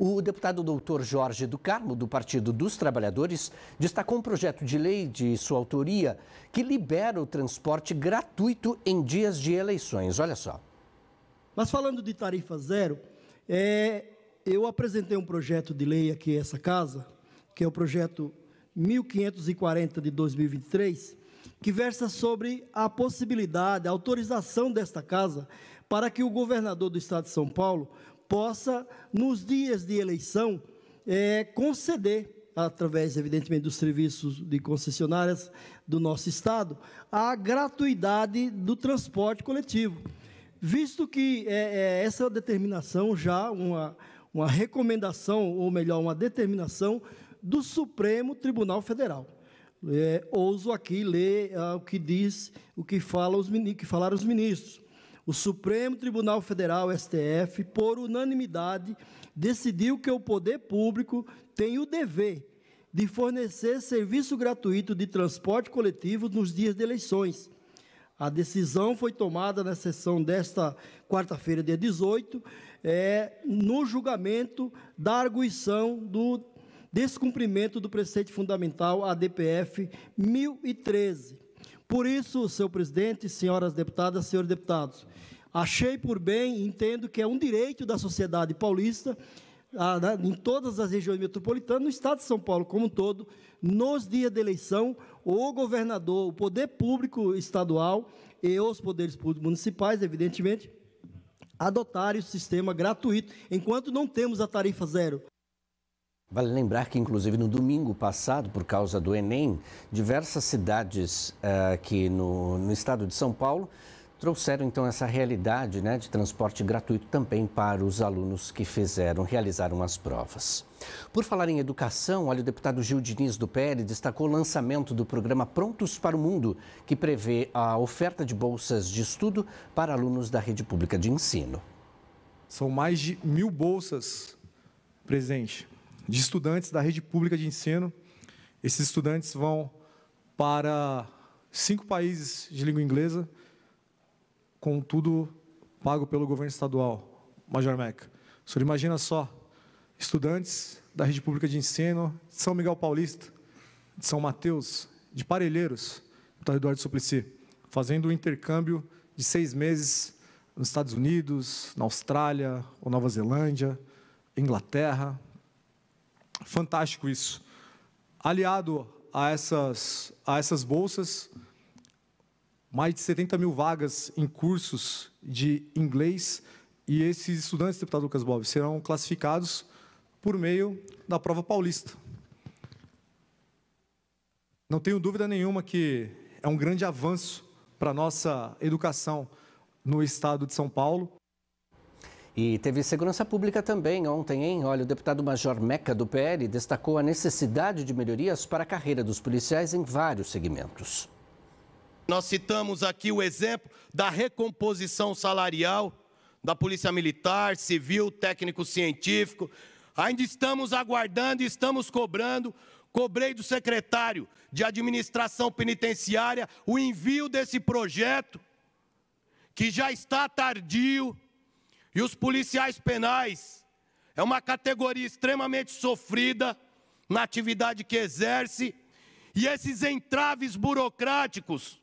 O deputado doutor Jorge do Carmo, do Partido dos Trabalhadores, destacou um projeto de lei de sua autoria que libera o transporte gratuito em dias de eleições. Olha só. Mas falando de tarifa zero, é, eu apresentei um projeto de lei aqui essa casa, que é o projeto 1540 de 2023, que versa sobre a possibilidade, a autorização desta casa para que o governador do estado de São Paulo possa, nos dias de eleição, é, conceder, através, evidentemente, dos serviços de concessionárias do nosso Estado, a gratuidade do transporte coletivo. Visto que é, é, essa determinação já, uma, uma recomendação, ou melhor, uma determinação do Supremo Tribunal Federal. É, ouso aqui ler ah, o que diz, o que, fala os, que falaram os ministros o Supremo Tribunal Federal, STF, por unanimidade, decidiu que o poder público tem o dever de fornecer serviço gratuito de transporte coletivo nos dias de eleições. A decisão foi tomada na sessão desta quarta-feira, dia 18, é, no julgamento da arguição do descumprimento do preceito fundamental ADPF 1013 por isso, senhor presidente, senhoras deputadas, senhores deputados, achei por bem, entendo que é um direito da sociedade paulista, ah, né, em todas as regiões metropolitanas, no estado de São Paulo como um todo, nos dias de eleição, o governador, o poder público estadual e os poderes públicos municipais, evidentemente, adotarem o sistema gratuito, enquanto não temos a tarifa zero. Vale lembrar que, inclusive, no domingo passado, por causa do Enem, diversas cidades uh, aqui no, no estado de São Paulo trouxeram então essa realidade né, de transporte gratuito também para os alunos que fizeram, realizaram as provas. Por falar em educação, olha, o deputado Gil Diniz do PL destacou o lançamento do programa Prontos para o Mundo, que prevê a oferta de bolsas de estudo para alunos da rede pública de ensino. São mais de mil bolsas, presidente, de estudantes da rede pública de ensino. Esses estudantes vão para cinco países de língua inglesa, contudo pago pelo governo estadual, Major Mec. O senhor imagina só, estudantes da rede pública de ensino de São Miguel Paulista, de São Mateus, de Parelheiros, do Eduardo Suplicy, fazendo um intercâmbio de seis meses nos Estados Unidos, na Austrália ou Nova Zelândia, Inglaterra, Fantástico isso. Aliado a essas, a essas bolsas, mais de 70 mil vagas em cursos de inglês, e esses estudantes, deputado Lucas Bob, serão classificados por meio da prova paulista. Não tenho dúvida nenhuma que é um grande avanço para a nossa educação no estado de São Paulo. E teve segurança pública também ontem, hein? Olha, o deputado Major Meca do PL destacou a necessidade de melhorias para a carreira dos policiais em vários segmentos. Nós citamos aqui o exemplo da recomposição salarial da Polícia Militar, Civil, Técnico Científico. Ainda estamos aguardando e estamos cobrando. Cobrei do secretário de Administração Penitenciária o envio desse projeto, que já está tardio e os policiais penais é uma categoria extremamente sofrida na atividade que exerce, e esses entraves burocráticos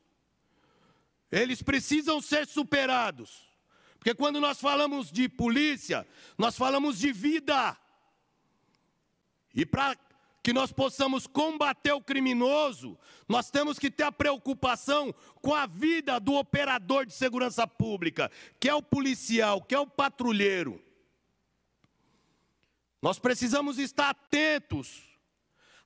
eles precisam ser superados. Porque quando nós falamos de polícia, nós falamos de vida. E para que nós possamos combater o criminoso, nós temos que ter a preocupação com a vida do operador de segurança pública, que é o policial, que é o patrulheiro. Nós precisamos estar atentos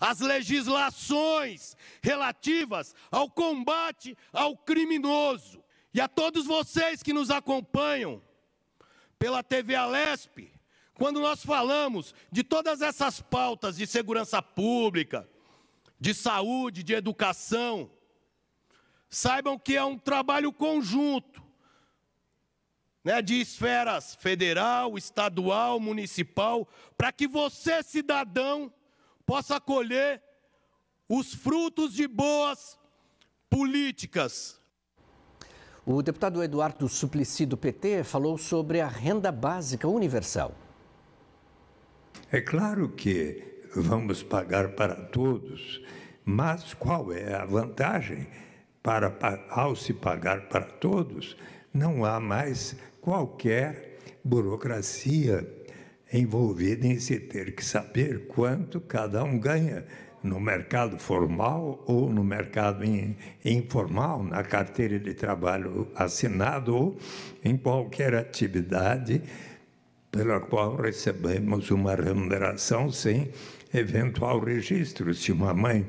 às legislações relativas ao combate ao criminoso. E a todos vocês que nos acompanham pela TV Alesp, quando nós falamos de todas essas pautas de segurança pública, de saúde, de educação, saibam que é um trabalho conjunto né, de esferas federal, estadual, municipal, para que você, cidadão, possa colher os frutos de boas políticas. O deputado Eduardo Suplicy, do PT, falou sobre a renda básica universal. É claro que vamos pagar para todos, mas qual é a vantagem? Para, ao se pagar para todos, não há mais qualquer burocracia envolvida em se ter que saber quanto cada um ganha no mercado formal ou no mercado in, informal, na carteira de trabalho assinado ou em qualquer atividade pela qual recebemos uma remuneração sem eventual registro. Se uma mãe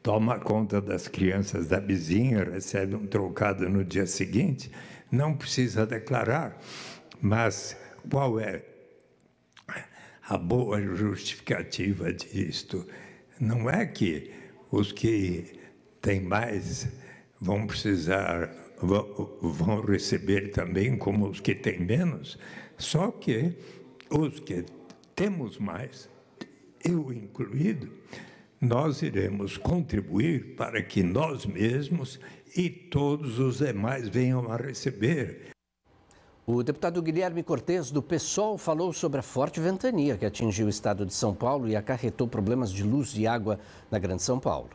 toma conta das crianças da vizinha, recebe um trocado no dia seguinte, não precisa declarar. Mas qual é a boa justificativa disto? Não é que os que têm mais vão precisar vão receber também como os que têm menos, só que os que temos mais, eu incluído, nós iremos contribuir para que nós mesmos e todos os demais venham a receber. O deputado Guilherme Cortes, do PSOL, falou sobre a forte ventania que atingiu o estado de São Paulo e acarretou problemas de luz e água na Grande São Paulo.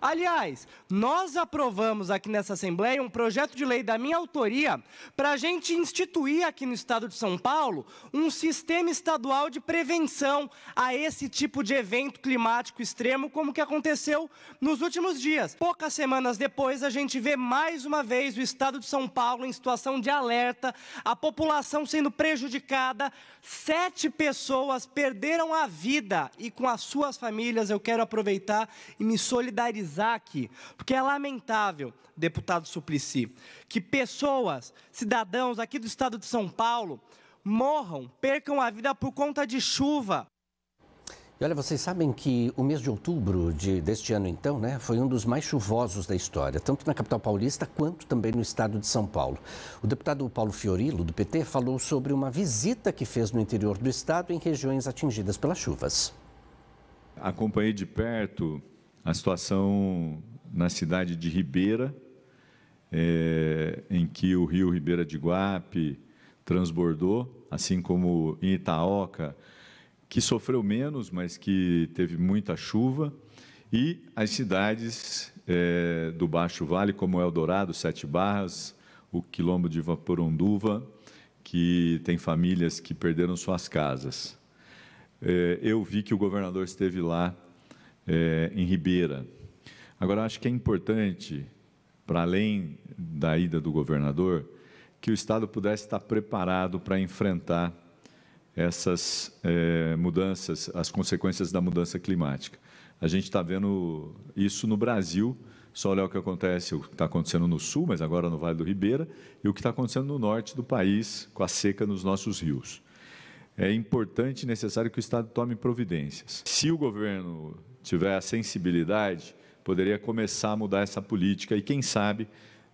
Aliás, nós aprovamos aqui nessa Assembleia um projeto de lei da minha autoria para a gente instituir aqui no Estado de São Paulo um sistema estadual de prevenção a esse tipo de evento climático extremo, como que aconteceu nos últimos dias. Poucas semanas depois, a gente vê mais uma vez o Estado de São Paulo em situação de alerta, a população sendo prejudicada, sete pessoas perderam a vida e com as suas famílias eu quero aproveitar e me solidarizar porque é lamentável, deputado Suplicy, que pessoas, cidadãos aqui do estado de São Paulo, morram, percam a vida por conta de chuva. E olha, vocês sabem que o mês de outubro de, deste ano, então, né, foi um dos mais chuvosos da história, tanto na capital paulista quanto também no estado de São Paulo. O deputado Paulo Fiorilo, do PT, falou sobre uma visita que fez no interior do estado em regiões atingidas pelas chuvas. Acompanhei de perto a situação na cidade de Ribeira, é, em que o rio Ribeira de Guape transbordou, assim como em Itaoca, que sofreu menos, mas que teve muita chuva, e as cidades é, do Baixo Vale, como Eldorado, Sete Barras, o quilombo de Vaporonduva, que tem famílias que perderam suas casas. É, eu vi que o governador esteve lá é, em Ribeira. Agora, acho que é importante, para além da ida do governador, que o Estado pudesse estar preparado para enfrentar essas é, mudanças, as consequências da mudança climática. A gente está vendo isso no Brasil, só olhar o que acontece, o que está acontecendo no sul, mas agora no Vale do Ribeira, e o que está acontecendo no norte do país, com a seca nos nossos rios. É importante e necessário que o Estado tome providências. Se o governo tiver a sensibilidade, poderia começar a mudar essa política e, quem sabe,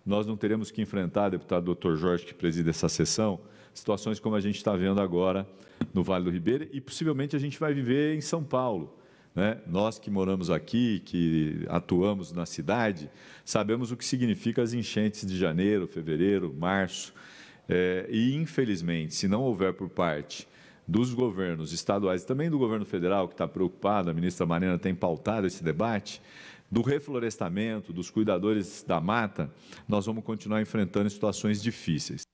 nós não teremos que enfrentar, deputado Dr. Jorge, que preside essa sessão, situações como a gente está vendo agora no Vale do Ribeira e possivelmente a gente vai viver em São Paulo. Né? Nós que moramos aqui, que atuamos na cidade, sabemos o que significa as enchentes de janeiro, fevereiro, março. É, e, infelizmente, se não houver por parte dos governos estaduais e também do governo federal, que está preocupado, a ministra Marina tem pautado esse debate, do reflorestamento, dos cuidadores da mata, nós vamos continuar enfrentando situações difíceis.